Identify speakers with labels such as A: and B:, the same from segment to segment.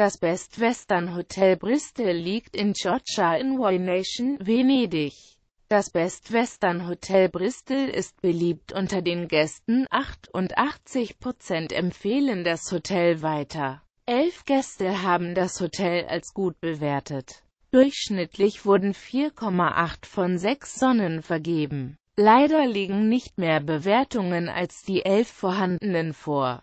A: Das Best Western Hotel Bristol liegt in Chioggia in Nation, Venedig. Das Best Western Hotel Bristol ist beliebt unter den Gästen, 88% empfehlen das Hotel weiter. Elf Gäste haben das Hotel als gut bewertet. Durchschnittlich wurden 4,8 von 6 Sonnen vergeben. Leider liegen nicht mehr Bewertungen als die elf vorhandenen vor.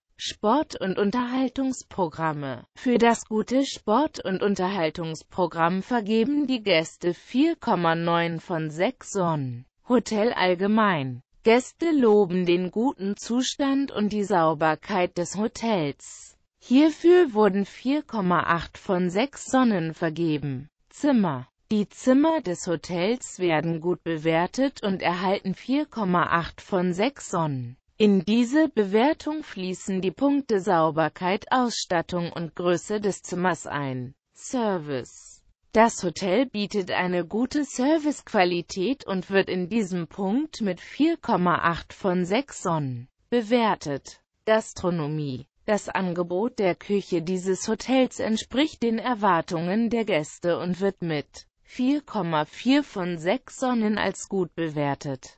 A: Sport- und Unterhaltungsprogramme. Für das gute Sport- und Unterhaltungsprogramm vergeben die Gäste 4,9 von 6 Sonnen. Hotel allgemein. Gäste loben den guten Zustand und die Sauberkeit des Hotels. Hierfür wurden 4,8 von 6 Sonnen vergeben. Zimmer die Zimmer des Hotels werden gut bewertet und erhalten 4,8 von 6 Sonnen. In diese Bewertung fließen die Punkte Sauberkeit, Ausstattung und Größe des Zimmers ein. Service Das Hotel bietet eine gute Servicequalität und wird in diesem Punkt mit 4,8 von 6 Sonnen bewertet. Gastronomie das Angebot der Küche dieses Hotels entspricht den Erwartungen der Gäste und wird mit 4,4 von 6 Sonnen als gut bewertet.